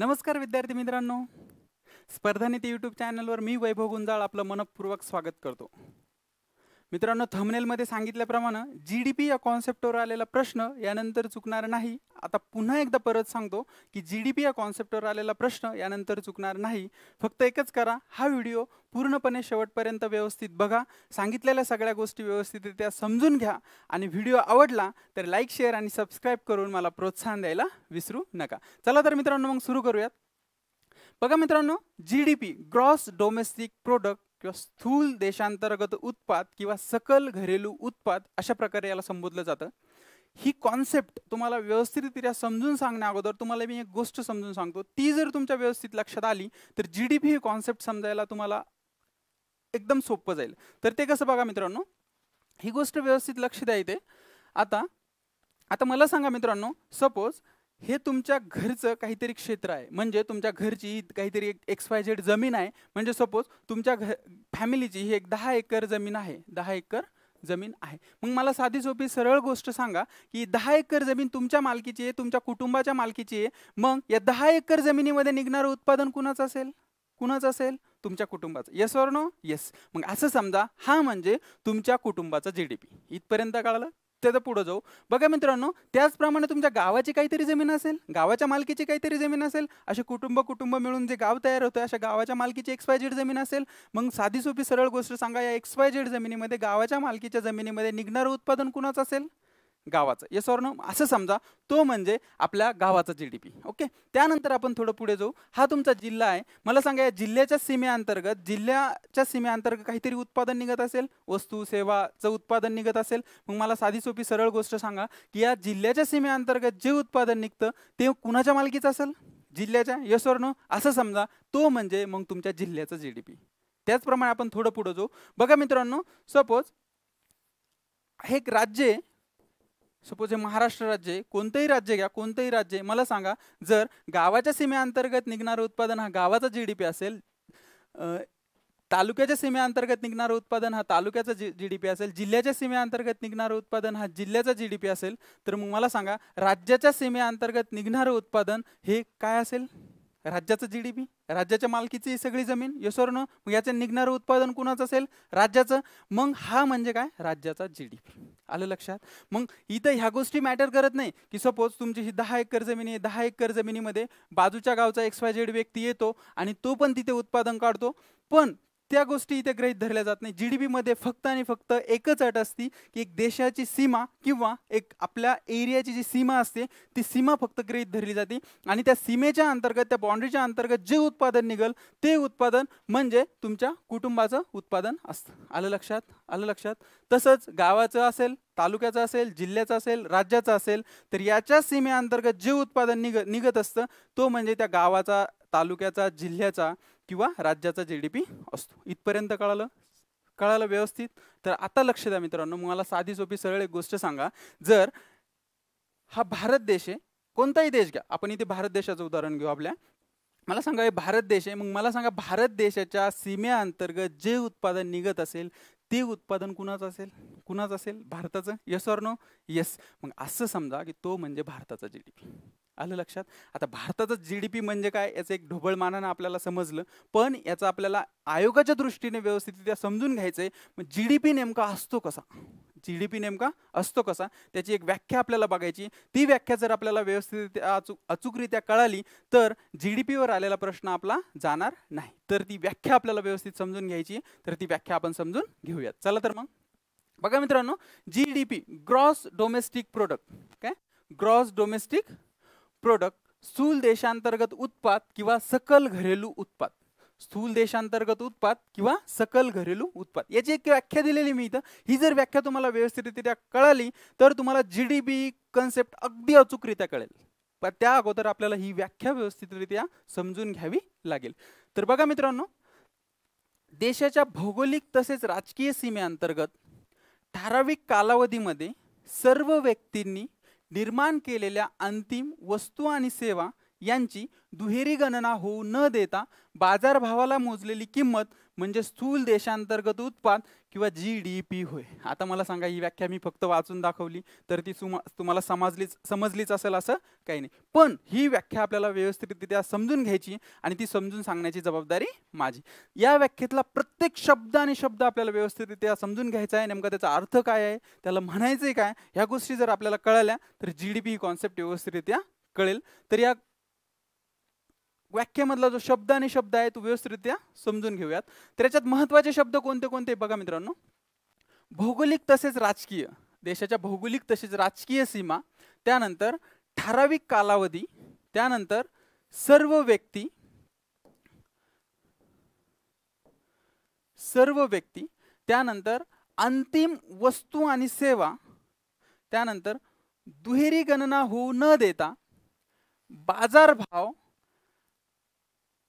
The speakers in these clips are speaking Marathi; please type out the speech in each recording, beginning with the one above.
नमस्कार विद्यार्थी मित्रांनो स्पर्धानिती यूट्यूब चॅनलवर मी वैभव गुंजाळ आपलं मनपूर्वक स्वागत करतो मित्रांनो थंबनेलमध्ये सांगितल्याप्रमाणे जी डी पी या कॉन्सेप्टवर आलेला प्रश्न यानंतर चुकणार नाही आता पुन्हा एकदा परत सांगतो की जी डी पी या कॉन्सेप्टवर आलेला प्रश्न यानंतर चुकणार नाही फक्त एकच करा हा व्हिडिओ पूर्णपणे शेवटपर्यंत व्यवस्थित बघा सांगितलेल्या सगळ्या गोष्टी व्यवस्थितरित्या समजून घ्या आणि व्हिडिओ आवडला तर लाईक शेअर आणि सबस्क्राईब करून मला प्रोत्साहन द्यायला विसरू नका चला तर मित्रांनो मग सुरू करूयात बघा मित्रांनो G D P gross domestic product किंवा स्थूल देशांतर्गत उत्पाद किंवा सकल घरेलू उत्पाद अशा प्रकारे याला संबोधलं जातं ही कॉन्सेप्ट तुम्हाला व्यवस्थितरित्या समजून सांगण्या अगोदर तुम्हाला मी एक गोष्ट समजून सांगतो ती जर तुमच्या व्यवस्थित लक्षात आली तर जी डी पी ही कॉन्सेप्ट समजायला तुम्हाला एकदम सोपं जाईल तर ते कसं बघा मित्रांनो ही गोष्ट व्यवस्थित लक्ष द्या आता आता मला सांगा मित्रांनो सपोज हे तुमच्या घरचं काहीतरी क्षेत्र आहे म्हणजे तुमच्या घरची काहीतरी एक झेड जमीन आहे म्हणजे सपोज तुमच्या घर फॅमिलीची ही एक दहा एकर जमीन आहे दहा एकर जमीन आहे मग मला साधी सोपी सरळ गोष्ट सांगा की दहा एकर जमीन तुमच्या मालकीची आहे तुमच्या कुटुंबाच्या मालकीची आहे मग या दहा एकर जमिनीमध्ये निघणारं उत्पादन कुणाचं असेल कुणाचं असेल तुमच्या कुटुंबाचं येस वर नो येस मग असं समजा हा म्हणजे तुमच्या कुटुंबाचा जी डी पी इथपर्यंत कळलं त्याचं पुढं जाऊ बघा मित्रांनो त्याचप्रमाणे तुमच्या गावाची काहीतरी जमीन असेल गावाच्या मालकीची काहीतरी जमीन असेल असे कुटुंब कुटुंब मिळून जे गाव तयार होतं अशा गावाच्या मालकीची एक्स वाय जमीन असेल मग साधी सोपी सरळ गोष्ट सांगा या एक्स वाय जमिनीमध्ये गावाच्या मालकीच्या जमिनीमध्ये निघणारं उत्पादन कुणाचं असेल गावाचं येस असं समजा तो म्हणजे आपल्या गावाचा जी डी पी ओके त्यानंतर आपण थोडं पुढे जाऊ हा तुमचा जिल्हा आहे मला सांगा या जिल्ह्याच्या सीमेअंतर्गत जिल्ह्याच्या सीमेअंतर्गत काहीतरी उत्पादन निघत असेल वस्तू सेवाचं उत्पादन निघत असेल मग मला साधी सोपी सरळ गोष्ट सांगा की या जिल्ह्याच्या सीमेअंतर्गत जे उत्पादन निघतं ते कुणाच्या मालकीचं असेल जिल्ह्याच्या येस असं समजा तो म्हणजे मग तुमच्या जिल्ह्याचा जी डी पी त्याचप्रमाणे आपण थोडं पुढे जाऊ बघा मित्रांनो सपोज हे एक राज्य आहे सपोज हे महाराष्ट्र राज्य आहे कोणतंही राज्य घ्या कोणतंही राज्य मला सांगा जर गावाच्या सीमेअंतर्गत निघणारं उत्पादन हा गावाचा जी डी पी असेल तालुक्याच्या सीमेअंतर्गत निघणारं उत्पादन हा तालुक्याचा जी जी डी पी असेल जिल्ह्याच्या सीमेअंतर्गत निघणारं उत्पादन हा जिल्ह्याचा जी डी पी असेल तर मग मला सांगा राज्याच्या सीमेअंतर्गत निघणारं उत्पादन हे काय असेल राज्याचं जी डी पी राज्याच्या मालकीची सगळी जमीन यशोर याचं निघणारं उत्पादन कुणाचं असेल राज्याचं मग हा म्हणजे काय राज्याचा जी डी पी आलं लक्षात मग इथं ह्या गोष्टी मॅटर करत नाही की सपोज तुमची ही दहा एकर जमिनी आहे दहा एकर जमिनीमध्ये बाजूच्या गावचा एक्स वाय व्यक्ती येतो आणि तो पण तिथे उत्पादन काढतो पण त्या गोष्टी इथे ग्रहित धरल्या जात नाही जी डी पीमध्ये फक्त आणि फक्त एकच अट असती की एक देशाची सीमा किंवा एक आपल्या एरियाची जी सीमा असते ती सीमा फक्त ग्रहित धरली जाते आणि त्या सीमेच्या अंतर्गत त्या बाँड्रीच्या अंतर्गत जे उत्पादन निघल ते उत्पादन म्हणजे तुमच्या कुटुंबाचं उत्पादन असतं आलं लक्षात आलं लक्षात तसंच गावाचं असेल तालुक्याचं असेल जिल्ह्याचं असेल राज्याचं असेल तर याच्या सीमेअंतर्गत जे उत्पादन निघ निघत असतं तो म्हणजे त्या गावाचा तालुक्याचा जिल्ह्याचा किंवा राज्याचा जी डी पी असतो इथपर्यंत कळालं कळालं व्यवस्थित तर आता लक्ष द्या मित्रांनो मला साधी सोपी सरळ एक गोष्ट सांगा जर हा भारत देश आहे कोणताही देश घ्या आपण इथे भारत देशाचं उदाहरण घेऊ आपल्या मला सांगा हे भारत देश आहे मग मला सांगा भारत देशाच्या सीमेअंतर्गत जे उत्पादन निघत असेल ते उत्पादन कुणाचं असेल कुणाचं असेल भारताचं येस ऑर नो येस मग असं समजा की तो म्हणजे भारताचा जी डी पी आलं लक्षात आता भारताचं जी डी पी म्हणजे काय याचं एक ढोबळ मानानं आपल्याला समजलं पण याचं आपल्याला आयोगाच्या दृष्टीने व्यवस्थितरित्या समजून घ्यायचं आहे मग जी डी पी नेमका असतो कसा जी डी पी नेमका असतो कसा त्याची एक व्याख्या आपल्याला बघायची ती व्याख्या जर आपल्याला व्यवस्थित अचूक अचूकरित्या कळाली तर जी डी पीवर आलेला प्रश्न आपला जाणार नाही तर ती व्याख्या आपल्याला व्यवस्थित समजून घ्यायची तर ती व्याख्या आपण समजून घेऊयात चला तर मग बघा मित्रांनो G D P gross domestic product काय ग्रॉस डोमेस्टिक प्रोडक्ट स्थूल देशांतर्गत उत्पाद किंवा सकल घरेलू उत्पाद स्थूल देशांतर्गत उत्पाद किंवा सकल घरेलू उत्पाद याची एक व्याख्या दिलेली मी इथं ही जर व्याख्या तुम्हाला व्यवस्थितरित्या कळाली तर तुम्हाला जी डी बी कन्सेप्ट अगदी अचूकरित्या कळेल पण त्या अगोदर आपल्याला ही व्याख्या व्यवस्थितरित्या समजून घ्यावी लागेल तर बघा मित्रांनो देशाच्या भौगोलिक तसेच राजकीय सीमेअंतर्गत ठराविक कालावधीमध्ये सर्व व्यक्तींनी निर्माण केलेल्या अंतिम वस्तू आणि सेवा यांची दुहेरी गणना होऊ न देता बाजारभावाला मोजलेली किंमत म्हणजे स्थूल देशांतर्गत उत्पाद किंवा जी डी पी होय आता मला सांगा ही व्याख्या मी फक्त वाचून दाखवली तर ती सुमा तुम्हाला समजलीच समजलीच असेल असं काही नाही पण ही व्याख्या आपल्याला व्यवस्थितरित्या समजून घ्यायची आणि ती समजून सांगण्याची जबाबदारी माझी या व्याख्येतला प्रत्येक शब्द आणि शब्द आपल्याला व्यवस्थितरित्या समजून घ्यायचा आहे नेमका त्याचा अर्थ काय आहे त्याला म्हणायचं काय ह्या गोष्टी जर आपल्याला कळाल्या तर जी डी पी ही कॉन्सेप्ट व्यवस्थितरित्या कळेल तर या वाक्यामधला जो शब्द आणि शब्द आहे तो व्यवस्थितरित्या समजून घेऊयात तर याच्यात महत्वाचे शब्द कोणते कोणते बघा मित्रांनो भौगोलिक तसेच राजकीय देशाच्या भौगोलिक तसेच राजकीय सीमा त्यानंतर ठराविक कालावधी त्यानंतर सर्व व्यक्ती सर्व व्यक्ती त्यानंतर अंतिम वस्तू आणि सेवा त्यानंतर दुहेरी गणना होऊ न देता बाजारभाव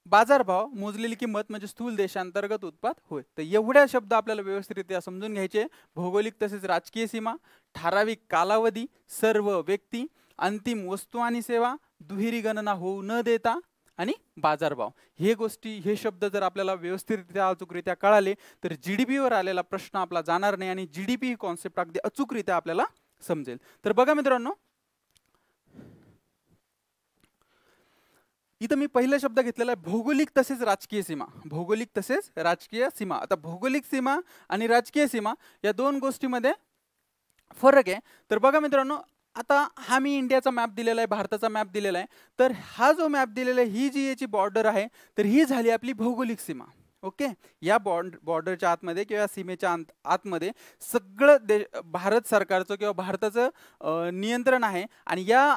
बाजारभाव मोजलेली किंमत म्हणजे स्थूल देशांतर्गत उत्पाद होय तर एवढ्या शब्द आपल्याला व्यवस्थितरित्या समजून घ्यायचे भौगोलिक तसेच राजकीय सीमा ठराविक कालावधी सर्व व्यक्ती अंतिम वस्तू आणि सेवा दुहेरी गणना होऊ न देता आणि बाजारभाव हे गोष्टी हे शब्द जर आपल्याला व्यवस्थितरित्या अचूकरित्या कळाले तर जी डी पीवर आलेला प्रश्न आपला जाणार नाही आणि जी डी पी ही कॉन्सेप्ट अगदी अचूकरित्या आपल्याला समजेल तर बघा मित्रांनो इथं मी पहिला शब्द घेतलेला आहे भौगोलिक तसेच राजकीय सीमा भौगोलिक तसेच राजकीय सीमा आता भौगोलिक सीमा आणि राजकीय सीमा या दोन गोष्टीमध्ये फरक आहे तर बघा मित्रांनो आता हा मी इंडियाचा मॅप दिलेला आहे भारताचा मॅप दिलेला आहे तर हा जो मॅप दिलेला आहे ही जी याची बॉर्डर आहे तर ही झाली आपली भौगोलिक सीमा ओके या बॉर्ड बॉर्डरच्या आतमध्ये किंवा सीमेच्या आत आतमध्ये सगळं दे भारत सरकारचं किंवा भारताचं नियंत्रण आहे आणि या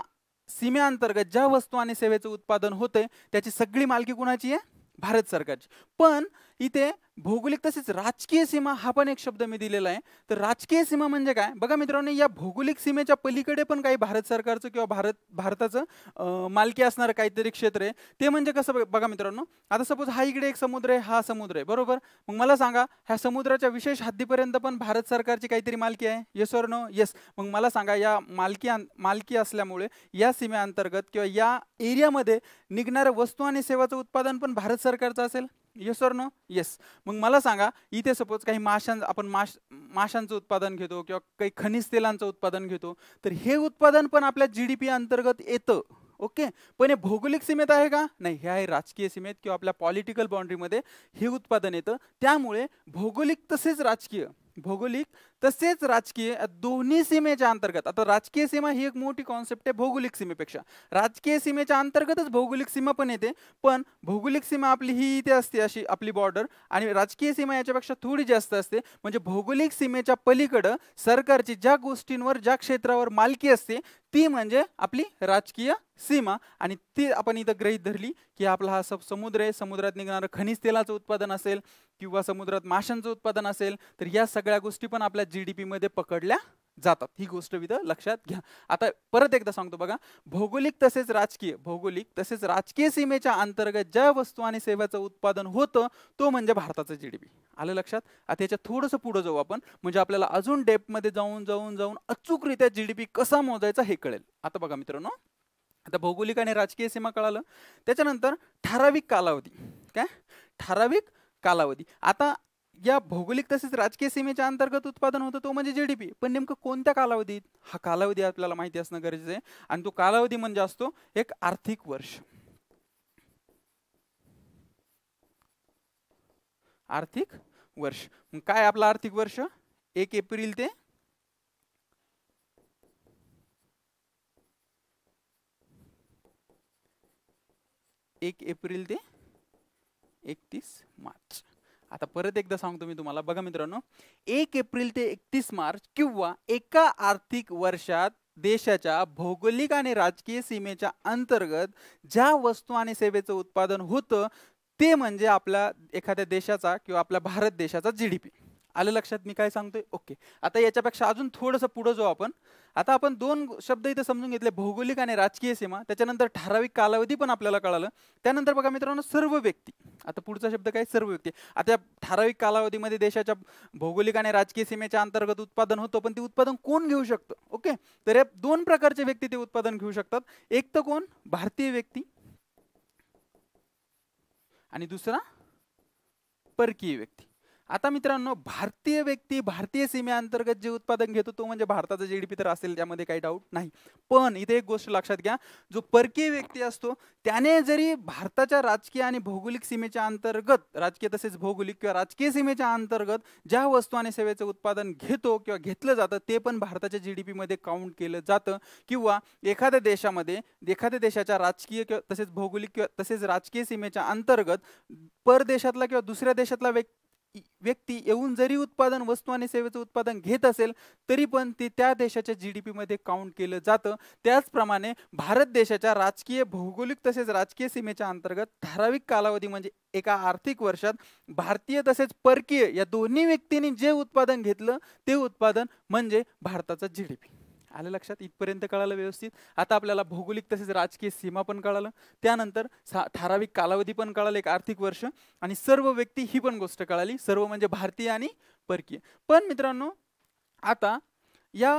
सीमेअंतर्गत ज्या वस्तू आणि सेवेचं उत्पादन होते त्याची सगळी मालकी कुणाची आहे भारत सरकारची पण इथे भौगोलिक तसेच राजकीय सीमा हा पण एक शब्द मी दिलेला आहे तर राजकीय सीमा म्हणजे काय बघा मित्रांनो या भौगोलिक सीमेच्या पलीकडे पण काही भारत सरकारचं किंवा भारत भारताचं मालकी असणारं काहीतरी क्षेत्र आहे ते म्हणजे कसं बघा मित्रांनो आता सपोज हा इकडे एक समुद्र आहे हा समुद्र आहे बरोबर मग मला सांगा ह्या समुद्राच्या विशेष हद्दीपर्यंत पण भारत सरकारची काहीतरी मालकी आहे येस और नो येस मग मला सांगा या मालकी मालकी असल्यामुळे या सीमेअंतर्गत किंवा या एरियामध्ये निघणाऱ्या वस्तू आणि सेवाचं उत्पादन पण भारत सरकारचं असेल येस और नो येस मग मला सांगा इथे सपोज काही माशां आपण माश माशांचं उत्पादन घेतो किंवा काही खनिज तेलांचं उत्पादन घेतो तर हे उत्पादन पण आपल्या जी डी पी अंतर्गत येतं ओके पण हे भौगोलिक सीमेत आहे का नाही हे आहे राजकीय सीमेत किंवा आपल्या पॉलिटिकल बाउंड्रीमध्ये हे उत्पादन येतं त्यामुळे भौगोलिक तसेच राजकीय भौगोलिक तसेच राजकीय दोन्ही सीमेच्या अंतर्गत आता राजकीय सीमा ही एक मोठी कॉन्सेप्ट आहे भौगोलिक सीमेपेक्षा राजकीय सीमेच्या अंतर्गतच भौगोलिक सीमा पण येते पण भौगोलिक सीमा आपली ही इथे असते अशी आपली बॉर्डर आणि राजकीय सीमा याच्यापेक्षा थोडी जास्त असते म्हणजे भौगोलिक सीमेच्या पलीकडं सरकारची ज्या गोष्टींवर ज्या क्षेत्रावर मालकी असते ती म्हणजे आपली राजकीय सीमा आणि ती आपण इथं ग्रहीत धरली की आपला हा सब समुद्र आहे समुद्रात निघणारं खनिज तेलाचं उत्पादन असेल किंवा समुद्रात माशांचं उत्पादन असेल तर या सगळ्या गोष्टी पण आपल्या जी डी पकडल्या जातात ही गोष्ट विध लक्षात घ्या आता परत एकदा सांगतो बघा भौगोलिक तसेच राजकीय भौगोलिक तसेच राजकीय सीमेच्या अंतर्गत ज्या वस्तू आणि सेवाचं उत्पादन होतं तो म्हणजे भारताचं जी डी पी आलं लक्षात आता याच्या थोडंसं पुढं जाऊ आपण म्हणजे आपल्याला अजून डेपमध्ये जाऊन जाऊन जाऊन अचूकरित्या जी डी पी कसा मोजायचा हे कळेल आता बघा मित्रांनो आता भौगोलिक आणि राजकीय सीमा कळालं त्याच्यानंतर ठराविक कालावधी काय ठराविक कालावधी आता या भौगोलिक तसेच राजकीय सीमेच्या अंतर्गत उत्पादन होतं तो म्हणजे जी डी पी पण नेमकं कोणत्या कालावधीत हा कालावधी आपल्याला माहिती असणं गरजेचं आहे आणि तो कालावधी म्हणजे असतो एक आर्थिक वर्ष आर्थिक वर्ष काय आपलं आर्थिक वर्ष एक एप्रिल ते एक एप्रिल ते एकतीस मार्च आता परत एकदा सांगतो मी तुम्हाला बघा मित्रांनो एक एप्रिल ते एकतीस मार्च किंवा एका आर्थिक वर्षात देशाच्या भौगोलिक आणि राजकीय सीमेच्या अंतर्गत ज्या वस्तू आणि सेवेचं उत्पादन होतं ते म्हणजे आपल्या एखाद्या देशाचा किंवा आपल्या भारत देशाचा जी डी पी आलं लक्षात मी काय सांगतोय ओके आता याच्यापेक्षा अजून थोडस पुढं जाऊ आपण आता आपण दोन शब्द इथे समजून घेतले भौगोलिक आणि राजकीय सीमा त्याच्यानंतर ठराविक कालावधी पण आपल्याला कळालं त्यानंतर बघा मित्रांनो सर्व व्यक्ती आता पुढचा शब्द काय सर्व व्यक्ती आता ठराविक कालावधीमध्ये देशाच्या भौगोलिक आणि राजकीय सीमेच्या अंतर्गत उत्पादन होतं पण ते उत्पादन कोण घेऊ शकतं ओके तर या दोन प्रकारचे व्यक्ती ते उत्पादन घेऊ शकतात एक तर कोण भारतीय व्यक्ती आणि दुसरा परकीय व्यक्ती आता मित्रांनो भारतीय व्यक्ती भारतीय सीमेअंतर्गत जे उत्पादन घेतो तो म्हणजे भारताचा जी डी तर असेल त्यामध्ये काही डाऊट नाही पण इथे एक गोष्ट लक्षात घ्या जो परकीय व्यक्ती असतो त्याने जरी भारताच्या राजकीय आणि भौगोलिक सीमेच्या अंतर्गत राजकीय तसेच भौगोलिक किंवा राजकीय सीमेच्या अंतर्गत ज्या वस्तू आणि सेवेचं उत्पादन घेतो किंवा घेतलं जातं ते पण भारताच्या जी डी पीमध्ये काउंट केलं जातं किंवा एखाद्या देशामध्ये एखाद्या देशाच्या राजकीय किंवा तसेच भौगोलिक किंवा तसेच राजकीय सीमेच्या अंतर्गत परदेशातला किंवा दुसऱ्या देशातला व्यक्ती व्यक्ती येऊन जरी उत्पादन वस्तू आणि सेवेचं उत्पादन घेत असेल तरी पण ते त्या देशाच्या जी डी पीमध्ये काउंट केलं जातं त्याचप्रमाणे भारत देशाच्या राजकीय भौगोलिक तसेच राजकीय सीमेच्या अंतर्गत ठराविक कालावधी म्हणजे एका आर्थिक वर्षात भारतीय तसेच परकीय या दोन्ही व्यक्तींनी जे उत्पादन घेतलं ते उत्पादन म्हणजे भारताचा जी डी पी आलं लक्षात इथपर्यंत कळालं व्यवस्थित आता आपल्याला भौगोलिक तसेच राजकीय सीमा पण कळालं त्यानंतर ठराविक कालावधी पण कळाला एक आर्थिक वर्ष आणि सर्व व्यक्ती ही पण गोष्ट कळाली सर्व म्हणजे भारतीय आणि परकीय पण मित्रांनो आता या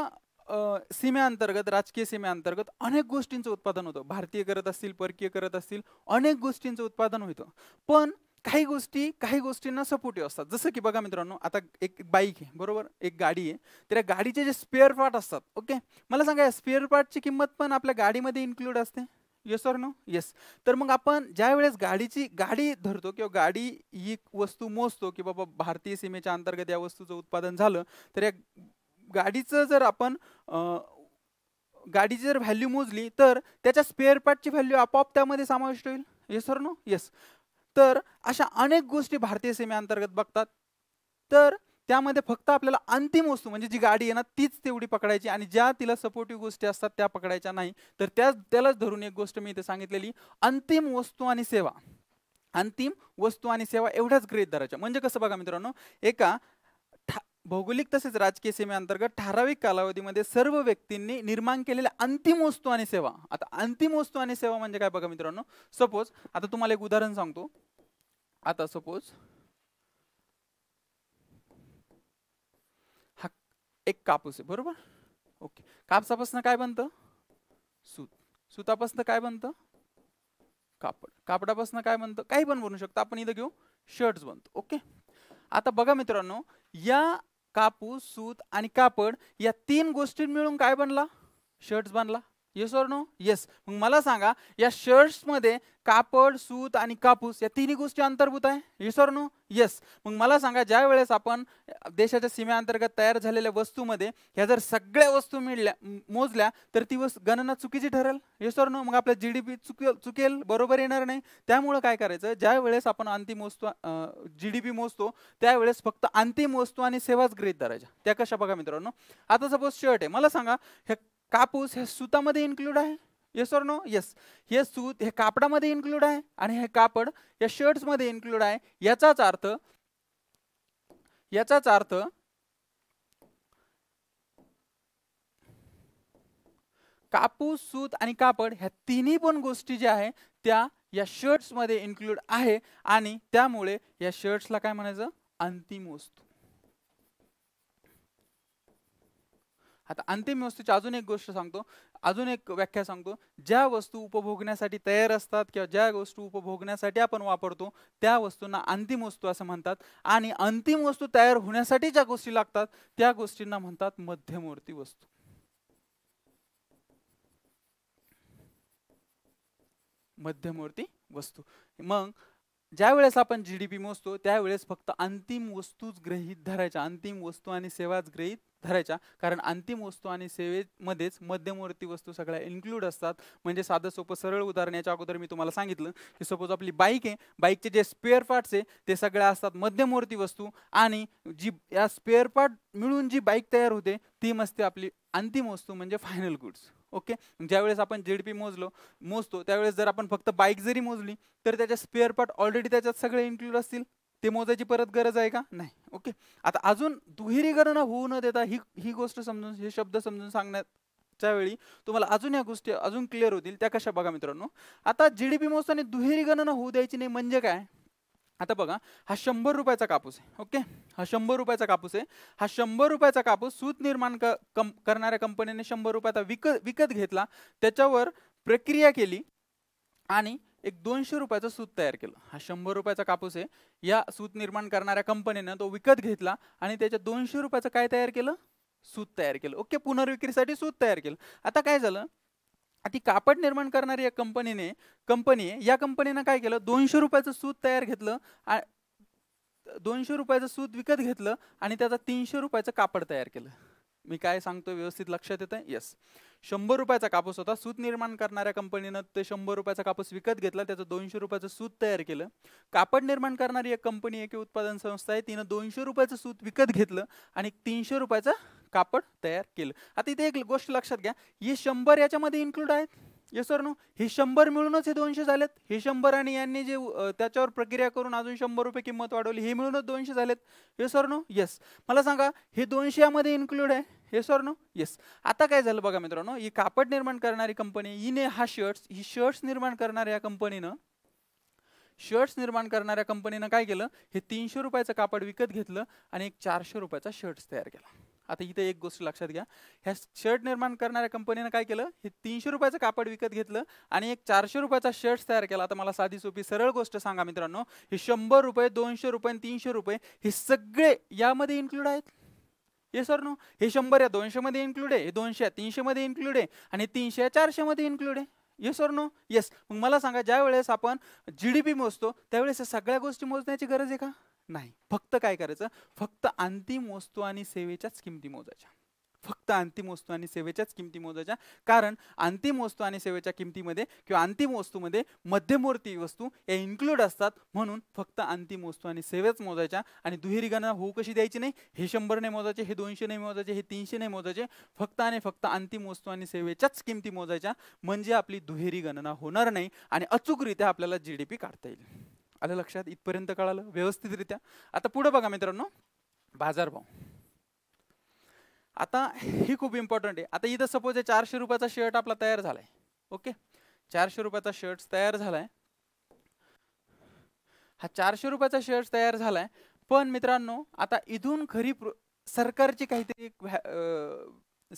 सीमेअंतर्गत राजकीय सीमेअंतर्गत अनेक गोष्टींचं उत्पादन होतं भारतीय करत असतील परकीय करत असतील अनेक गोष्टींचं उत्पादन होतं पण काही गोष्टी काही गोष्टींना सपोर्टिव्ह असतात जसं की बघा मित्रांनो आता एक बाईक आहे बरोबर एक गाडी आहे तर या गाडीचे जे स्पेअर पार्ट असतात ओके मला सांगा या स्पेअर पार्टची किंमत पण आपल्या गाडीमध्ये इन्क्लूड असते येस और नो येस तर मग आपण ज्या वेळेस गाडीची गाडी धरतो किंवा गाडी ही वस्तू मोजतो की बाबा भारतीय सीमेच्या अंतर्गत या वस्तूचं उत्पादन झालं तर या गाडीचं जर आपण गाडीची जर व्हॅल्यू मोजली तर त्याच्या स्पेअर पार्टची व्हॅल्यू आपोआप त्यामध्ये समाविष्ट होईल येस और नो येस तर अशा अनेक गोष्टी भारतीय सीमेअंतर्गत बघतात तर त्यामध्ये फक्त आपल्याला अंतिम वस्तू म्हणजे जी गाडी आहे ना तीच तेवढी पकडायची आणि ज्या तिला सपोर्टिव्ह गोष्टी असतात त्या पकडायच्या नाही तर त्या त्यालाच धरून एक गोष्ट मी इथे सांगितलेली अंतिम वस्तू आणि सेवा अंतिम वस्तू आणि सेवा एवढ्याच ग्रेट धरायच्या म्हणजे कसं बघा मित्रांनो एका भौगोलिक तसेच राजकीय सीमेअंतर्गत ठराविक कालावधीमध्ये सर्व व्यक्तींनी निर्माण केलेल्या अंतिम वस्तू आणि सेवा आता अंतिम वस्तू आणि सेवा म्हणजे काय बघा मित्रांनो सपोज आता तुम्हाला एक उदाहरण सांगतो आता सपोज हा एक कापूस आहे बरोबर ओके कापसापासून काय बनत सूत सुतापासून काय बनतं कापड कापडापासून काय बनतं काही पण बनवू शकतो आपण इथं घेऊ शर्ट्स बनतो ओके आता बघा मित्रांनो या कापूस सूत आणि कापड या तीन गोष्टी मिळून काय बनला शर्ट्स बनला येस और नो येस मग मला सांगा या मध्ये कापड सूत आणि कापूस या तिन्ही गोष्टी अंतर्भूत आहे येस और नो येस मग मला सांगा ज्या वेळेस आपण देशाच्या सीमेअंतर्गत तयार झालेल्या वस्तूमध्ये ह्या जर सगळ्या वस्तू मिळल्या मोजल्या तर ती वस्तू गणना चुकीची ठरेल येस और नो मग आपल्या जी डी पी चुकेल चुकेल बरोबर येणार नाही त्यामुळं काय करायचं ज्या वेळेस आपण अंतिम वस्तू जी डी पी मोजतो त्यावेळेस फक्त अंतिम वस्तू आणि सेवाच गृहित धरायच्या त्या कशा बघा मित्रांनो आता सपोज शर्ट आहे मला सांगा हे कापूस हे सुतामध्ये इन्क्लूड आहे येस और नो येस हे सूत हे कापडामध्ये इन्क्लूड आहे आणि हे कापड या शर्ट्समध्ये इन्क्लूड आहे याचाच अर्थ याचाच अर्थ कापूस सूत आणि कापड ह्या तिन्ही पण गोष्टी ज्या आहे त्या या शर्ट्समध्ये इन्क्लूड आहे आणि त्यामुळे या शर्ट्सला काय म्हणायचं अंतिम वस्तू आता अंतिम वस्तूची अजून एक गोष्ट सांगतो अजून एक व्याख्या सांगतो ज्या वस्तू उपभोगण्यासाठी तयार असतात किंवा ज्या वस्तू उपभोगण्यासाठी आपण वापरतो त्या वस्तूंना अंतिम वस्तू असं म्हणतात आणि अंतिम वस्तू तयार होण्यासाठी ज्या गोष्टी लागतात त्या गोष्टींना म्हणतात मध्यमवर्ती वस्तू मध्यमवर्ती वस्तू मग ज्या वेळेस आपण जी डी पी मोजतो त्यावेळेस फक्त अंतिम वस्तूच ग्रहित धरायच्या अंतिम वस्तू आणि सेवाच ग्रहित धरायच्या कारण अंतिम वस्तू आणि सेवेमध्येच मध्यमवर्ती वस्तू सगळ्या इन्क्लूड असतात म्हणजे साधं सोपं सरळ उदाहरण याच्या अगोदर मी तुम्हाला सांगितलं की सपोज आपली बाईक आहे बाईकचे जे स्पेअर पार्ट्स आहे ते सगळ्या असतात मध्यमवर्ती वस्तू आणि जी या स्पेअर पार्ट मिळून जी बाईक तयार होते ती मस्ते आपली अंतिम वस्तू म्हणजे फायनल गुड्स ओके ज्यावेळेस आपण जे डी पी मोजलो मोजतो त्यावेळेस जर आपण फक्त बाईक जरी मोजली तर त्याच्या स्पेअर पार्ट ऑलरेडी त्याच्यात सगळे इन्क्लूड असतील ते मोजायची परत गरज आहे का नाही ओके आता अजून दुहेरी गणना होऊ न देता ही ही गोष्ट समजून हे शब्द समजून सांगण्याच्या वेळी तुम्हाला अजून या गोष्टी अजून क्लिअर होतील त्या कशा बघा मित्रांनो आता जी डी पी मोजताना दुहेरी गणना होऊ द्यायची नाही म्हणजे काय आता बघा हा शंभर रुपयाचा कापूस आहे ओके हा शंभर रुपयाचा कापूस आहे हा शंभर रुपयाचा कापूस सूत निर्माण कम करणाऱ्या कंपनीने शंभर रुपयाचा विकत विकत घेतला त्याच्यावर प्रक्रिया केली आणि एक दोनशे रुपयाचं सूत तयार केलं हा शंभर रुपयाचा कापूस आहे या सूत निर्माण करणाऱ्या कंपनीनं तो विकत घेतला आणि त्याच्या दोनशे रुपयाचं काय तयार केलं सूत तयार केलं ओके पुनर्विक्रीसाठी सूत तयार केलं आता काय झालं ती कापड निर्माण करणारी या कंपनीने कंपनी या कंपनीनं काय केलं दोनशे रुपयाचं सूत तयार घेतलं दोनशे रुपयाचं सूत विकत घेतलं आणि त्याचा तीनशे रुपयाचं कापड तयार केलं मी काय सांगतो व्यवस्थित लक्षात येतं येस शंभर रुपयाचा कापूस होता सूत निर्माण करणाऱ्या कंपनीनं ते शंभर रुपयाचा कापूस विकत घेतला त्याचं दोनशे रुपयाचं सूत तयार केलं कापड निर्माण करणारी एक कंपनी एक उत्पादन संस्था आहे तिनं दोनशे रुपयाचं सूत विकत घेतलं आणि तीनशे रुपयाचं कापड तयार केलं आता इथे एक गोष्ट लक्षात घ्या हे शंभर याच्यामध्ये इन्क्लूड आहेत येस नो हे शंभर मिळूनच हे दोनशे झालेत हे शंभर आणि यांनी जे त्याच्यावर प्रक्रिया करून अजून शंभर रुपये किंमत वाढवली हे मिळूनच दोनशे झालेत येस सर नो येस मला सांगा हे दोनशे यामध्ये इन्क्लूड आहे हे सर नो येस आता काय झालं बघा मित्रांनो ही कापड निर्माण करणारी कंपनी हिने हा शर्ट्स ही शर्ट्स निर्माण करणाऱ्या कंपनीनं शर्ट्स निर्माण करणाऱ्या कंपनीनं काय केलं हे तीनशे रुपयाचं कापड विकत घेतलं आणि एक चारशे रुपयाचा शर्ट्स तयार केला आता इथे एक गोष्ट लक्षात घ्या ह्या शर्ट निर्माण करणाऱ्या कंपनीनं काय केलं हे तीनशे रुपयाचं कापड विकत घेतलं आणि एक चारशे रुपयाचा शर्ट तयार केला आता मला साधी सोपी सरळ गोष्ट सांगा मित्रांनो हे शंभर रुपये दोनशे रुपये आणि तीनशे रुपये हे सगळे यामध्ये इन्क्लूड आहेत हे सर नो हे शंभर या दोनशे मध्ये इन्क्लूड आहे हे दोनशे मध्ये इन्क्लूड आहे आणि तीनशे या मध्ये इन्क्लूड आहे येस सर नो येस मग मला सांगा ज्या वेळेस आपण जी डी पी मोजतो त्यावेळेस सगळ्या गोष्टी मोजण्याची गरज आहे का नाही फक्त काय करायचं फक्त अंतिम वस्तू आणि सेवेच्याच किमती मोजायच्या फक्त अंतिम वस्तू आणि सेवेच्याच किमती मोजायच्या कारण अंतिम वस्तू आणि सेवेच्या किमतीमध्ये किंवा अंतिम वस्तूमध्ये मध्यमूर्ती वस्तू या इन्क्लूड असतात म्हणून फक्त अंतिम वस्तू आणि सेवेच मोजायच्या आणि दुहेरी गणना होऊ कशी द्यायची नाही हे शंभर नाही मोजायचे हे दोनशे नाही मोजायचे हे तीनशे नाही मोजायचे फक्त आणि फक्त अंतिम वस्तू आणि सेवेच्याच किमती मोजायच्या म्हणजे आपली दुहेरी गणना होणार नाही आणि अचूकरित्या आपल्याला जी काढता येईल आलं लक्षात इथपर्यंत कळालं व्यवस्थितरित्या आता पुढे बघा मित्रांनो बाजारभाव आता ही खूप इम्पॉर्टंट आहे आता इथं सपोज चारशे रुपयाचा शर्ट आपला तयार झाला ओके चारशे रुपयाचा शर्ट तयार झालाय हा चारशे रुपयाचा शर्ट तयार झालाय पण मित्रांनो आता इथून खरी सरकारची काहीतरी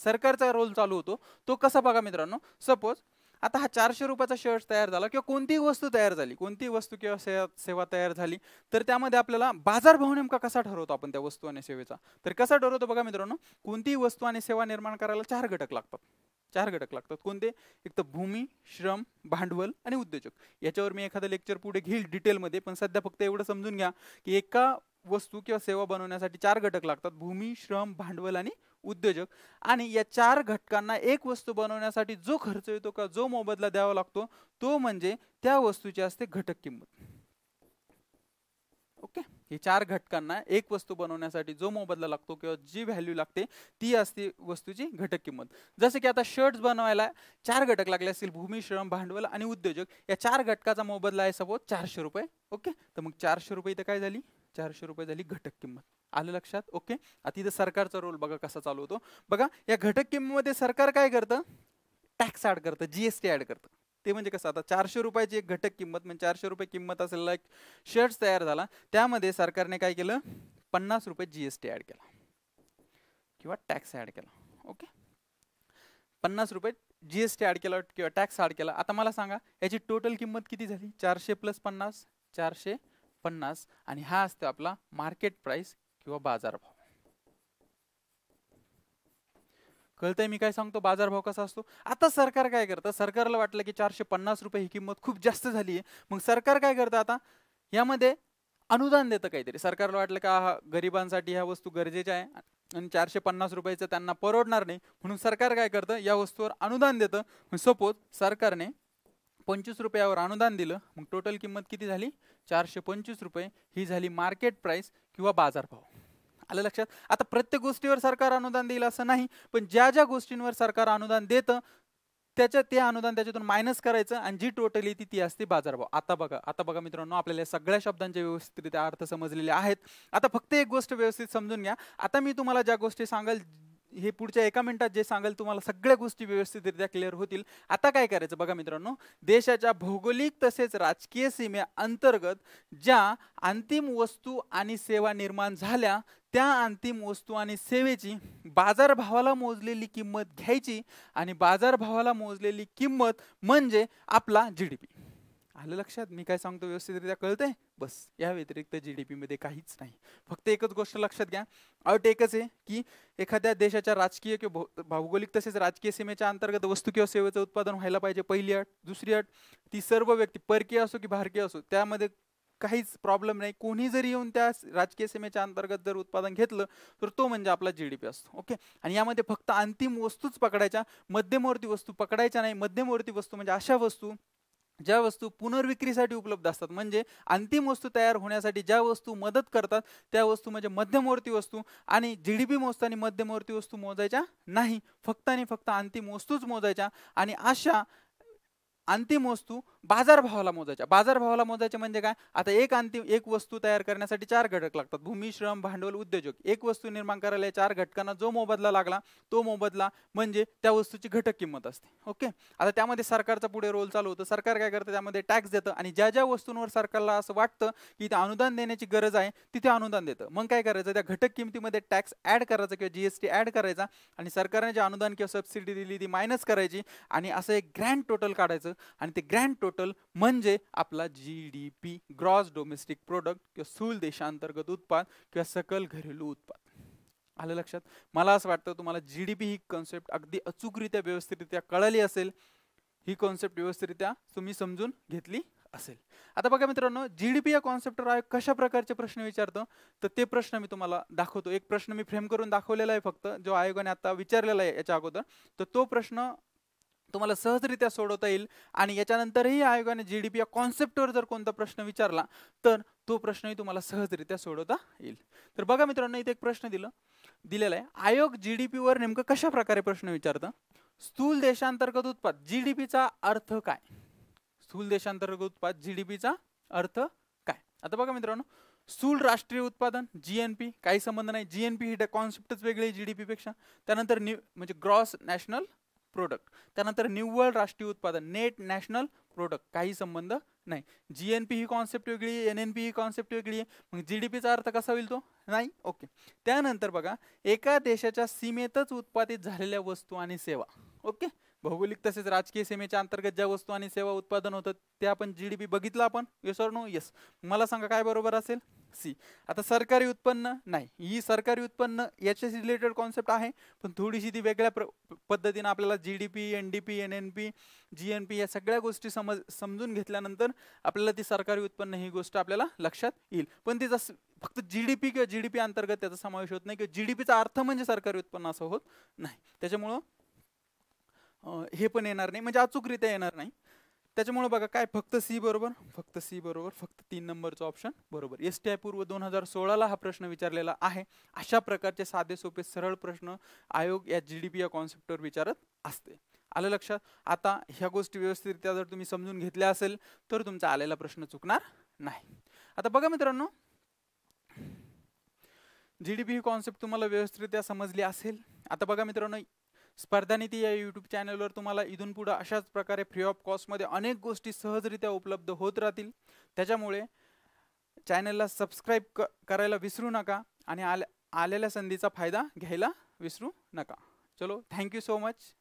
सरकारचा रोल चालू होतो तो कसा बघा मित्रांनो सपोज आता हा चारशे रुपयाचा शर्ट तयार झाला किंवा कोणतीही वस्तू तयार झाली कोणतीही वस्तू किंवा सेवा तयार झाली तर त्यामध्ये आपल्याला बाजारभाव नेमका कसा ठरवतो आपण त्या वस्तू आणि सेवेचा तर कसा ठरवतो बघा मित्रांनो कोणतीही वस्तू आणि सेवा निर्माण करायला चार घटक लागतात चार घटक लागतात कोणते एक तर भूमी श्रम भांडवल आणि उद्योजक याच्यावर मी एखादं लेक्चर पुढे घेईल डिटेलमध्ये पण सध्या फक्त एवढं समजून घ्या की एका वस्तू किंवा सेवा बनवण्यासाठी चार घटक लागतात भूमी श्रम भांडवल आणि उद्योजक आणि या चार घटकांना एक वस्तू बनवण्यासाठी जो खर्च येतो का जो मोबदला द्यावा लागतो तो म्हणजे त्या वस्तूची असते घटक किंमत ओके हे चार घटकांना एक वस्तू बनवण्यासाठी जो मोबदला लागतो किंवा जी व्हॅल्यू लागते ती असते वस्तूची घटक किंमत जसं की आता शर्ट बनवायला चार घटक लागले असतील भूमी श्रम भांडवल आणि उद्योजक या चार घटकाचा मोबदला आहे सपोज चारशे रुपये ओके तर मग चारशे रुपये इथं काय झाली चारशे रुपये झाली घटक किंमत आलं लक्षात ओके आता इथं सरकारचा रोल बघा कसा चालू होतो बघा या घटक मध्ये सरकार काय करतं टॅक्स ॲड करतं जीएसटी ॲड करतं ते म्हणजे कसं आता चारशे रुपयाची एक घटक किंमत म्हणजे चारशे रुपये किंमत असलेला एक शर्ट तयार झाला त्यामध्ये सरकारने काय केलं पन्नास रुपये जीएसटी ॲड केला किंवा टॅक्स ॲड केला ओके पन्नास रुपये जीएसटी ॲड केला किंवा टॅक्स ॲड केला आता मला सांगा याची टोटल किंमत किती झाली चारशे प्लस पन्नास चारशे पन्नास आणि हा असतो आपला मार्केट प्राइस किंवा बाजारभाव कळतंय मी काय सांगतो बाजारभाव कसा असतो आता सरकार काय करतं सरकारला वाटलं की चारशे पन्नास रुपये ही किंमत खूप जास्त झाली आहे मग सरकार काय करतं आता यामध्ये अनुदान देतं काहीतरी सरकारला वाटलं का हा गरिबांसाठी ह्या वस्तू गरजेच्या आहे आणि चारशे पन्नास रुपयाचं त्यांना परवडणार नाही म्हणून सरकार काय करतं या वस्तूवर अनुदान देतं सपोज सरकारने पंचवीस रुपयावर अनुदान दिलं मग टोटल किंमत किती झाली चारशे पंचवीस रुपये ही झाली मार्केट प्राईस किंवा बाजारभाव आलं लक्षात आता प्रत्येक गोष्टीवर सरकार अनुदान देईल असं नाही पण ज्या ज्या गोष्टींवर सरकार अनुदान देतं त्याच्या ते अनुदान त्याच्यातून मायनस करायचं आणि जी टोटल येते ती असते बाजारभाव आता बघा आता बघा मित्रांनो आपल्याला सगळ्या शब्दांचे व्यवस्थितरित्या अर्थ समजलेले आहेत आता फक्त एक गोष्ट व्यवस्थित समजून घ्या आता मी तुम्हाला ज्या गोष्टी सांगाल हे पुढच्या एका मिनिटात जे सांगाल तुम्हाला सगळ्या गोष्टी व्यवस्थितरित्या क्लिअर होतील आता काय करायचं बघा मित्रांनो देशाच्या भौगोलिक तसेच राजकीय सीमे अंतर्गत ज्या अंतिम वस्तू आणि सेवा निर्माण झाल्या त्या अंतिम वस्तू आणि सेवेची बाजारभावाला मोजलेली किंमत घ्यायची आणि बाजारभावाला मोजलेली किंमत म्हणजे आपला जी डी पी आलं लक्षात मी काय सांगतो व्यवस्थितरित्या कळतंय बस या व्यतिरिक्त जी डी पीमध्ये काहीच नाही फक्त एकच गोष्ट लक्षात घ्या अट एकच आहे की एखाद्या देशाच्या राजकीय किंवा भौगोलिक तसेच राजकीय सीमेच्या अंतर्गत वस्तू किंवा सेवेचं उत्पादन व्हायला पाहिजे पहिली अट दुसरी अट ती सर्व व्यक्ती परकीय असो की भारकीय असो त्यामध्ये काहीच प्रॉब्लेम नाही कोणी जरी येऊन त्या राजकीय सीमेच्या अंतर्गत जर उत्पादन घेतलं तर तो म्हणजे आपला जी डी पी असतो ओके आणि यामध्ये फक्त अंतिम वस्तूच पकडायच्या मध्यमवर्ती वस्तू पकडायच्या नाही मध्यमवर्ती वस्तू म्हणजे अशा वस्तू ज्या वस्तू पुनर्विक्रीसाठी उपलब्ध असतात म्हणजे अंतिम वस्तू तयार होण्यासाठी ज्या वस्तू मदत करतात त्या वस्तू म्हणजे मध्यमवर्ती वस्तू आणि जी डी पी मोजताना मध्यमवर्ती वस्तू मोजायच्या नाही फक्त आणि फक्त अंतिम वस्तूच मोजायच्या आणि अशा अंतिम वस्तू बाजारभावाला मोजायच्या बाजारभावाला मोजायचे म्हणजे काय आता एक अंतिम एक वस्तू तयार करण्यासाठी चार घटक लागतात भूमी श्रम भांडवल उद्योजक एक वस्तू निर्माण करायला या चार घटकांना जो मोबदला लागला तो मोबदला म्हणजे त्या वस्तूची घटक किंमत असते ओके आता त्यामध्ये सरकारचा पुढे रोल चालू होतो सरकार काय करतं त्यामध्ये टॅक्स देतं आणि ज्या ज्या वस्तूंवर सरकारला असं वाटतं की इथे अनुदान देण्याची गरज आहे तिथे अनुदान देतं मग काय करायचं त्या घटक किमतीमध्ये टॅक्स ॲड करायचा किंवा जीएसटी ॲड करायचा आणि सरकारने जे अनुदान किंवा सबसिडी दिली ती मायनस करायची आणि असं एक ग्रँड टोटल काढायचं आणि ते ग्रँड टोटल टोटल म्हणजे आपला G D P gross domestic product किंवा स्थूल देशांतर्गत उत्पाद किंवा सकल घरेलू उत्पाद आलं लक्षात मला असं वाटतं तुम्हाला जी डी पी ही कॉन्सेप्ट अगदी अचूकरित्या व्यवस्थितरित्या कळली असेल ही कॉन्सेप्ट व्यवस्थितरित्या तुम्ही समजून घेतली असेल आता बघा मित्रांनो जी डी पी या कॉन्सेप्टवर आयोग कशा प्रकारचे प्रश्न विचारतो तर ते प्रश्न मी तुम्हाला दाखवतो एक प्रश्न मी फ्रेम करून दाखवलेला आहे फक्त जो आयोगाने आता विचारलेला आहे याच्या अगोदर तर तो प्रश्न तुम्हाला सहजरित्या सोडवता येईल आणि याच्यानंतरही आयोगाने जी डी पी या कॉन्सेप्टवर जर कोणता प्रश्न विचारला तर तो प्रश्नही तुम्हाला सहजरित्या सोडवता येईल तर बघा मित्रांनो इथे एक प्रश्न दिला दिलेला आहे आयोग जी डी पीवर नेमकं कशा प्रकारे प्रश्न विचारतं स्थूल देशांतर्गत उत्पाद जी डी पीचा अर्थ काय स्थूल देशांतर्गत उत्पाद जी डी पीचा अर्थ काय आता बघा मित्रांनो स्थूल राष्ट्रीय उत्पादन जी एन पी काही संबंध नाही जी एन पी ही कॉन्सेप्टच वेगळी जी डी त्यानंतर न्यू म्हणजे ग्रॉस नॅशनल प्रोडक्ट त्यानंतर निव्वळ राष्ट्रीय उत्पादन नेट नॅशनल प्रोडक्ट काही संबंध नाही जी एन पी ही कॉन्सेप्ट वेगळी एन एन पी ही कॉन्सेप्ट वेगळी आहे मग जी डी अर्थ कसा होईल तो नाही ओके त्यानंतर बघा एका देशाच्या सीमेतच उत्पादित झालेल्या वस्तू आणि सेवा ओके भौगोलिक तसेच राजकीय सीमेच्या अंतर्गत ज्या वस्तू आणि सेवा उत्पादन होतं त्या आपण जी डी बघितलं आपण येस ऑर नो येस मला सांगा काय बरोबर असेल सी आता सरकारी उत्पन्न नाही ही सरकारी उत्पन्न याच्याशी रिलेटेड कॉन्सेप्ट आहे पण थोडीशी ती वेगळ्या प्र पद्धतीनं आपल्याला G D P N D P N N P G N P या सगळ्या गोष्टी समज समजून घेतल्यानंतर आपल्याला ती सरकारी उत्पन्न ही गोष्ट आपल्याला लक्षात येईल पण तिचा फक्त जी डी पी किंवा जी डी पी अंतर्गत त्याचा समावेश होत नाही किंवा जी डी पीचा अर्थ म्हणजे सरकारी उत्पन्न असं होत नाही त्याच्यामुळं हे पण येणार नाही म्हणजे अचूकरित्या येणार नाही त्याच्यामुळे बघा काय फक्त सी बरोबर फक्त सी बरोबर फक्त तीन नंबरचं ऑप्शन बरोबर एस टी आय पूर्व दोन हजार सोळाला हा प्रश्न विचारलेला आहे अशा प्रकारचे साधे सोपे सरळ प्रश्न आयोग या जी डी पी या कॉन्सेप्टवर विचारत असते आलं लक्षात आता ह्या गोष्टी व्यवस्थितरित्या जर तुम्ही समजून घेतल्या असेल तर तुमचा आलेला प्रश्न चुकणार नाही आता बघा मित्रांनो जी डी पी ही कॉन्सेप्ट तुम्हाला व्यवस्थितरित्या समजली असेल आता बघा मित्रांनो स्पर्धानीती या यूट्यूब चॅनलवर तुम्हाला इथून पुढं अशाच प्रकारे फ्री ऑफ कॉस्टमध्ये अनेक गोष्टी सहजरित्या उपलब्ध होत राहतील त्याच्यामुळे चॅनलला सबस्क्राईब करायला विसरू नका आणि आल्या आलेल्या संधीचा फायदा घ्यायला विसरू नका चलो थँक्यू सो मच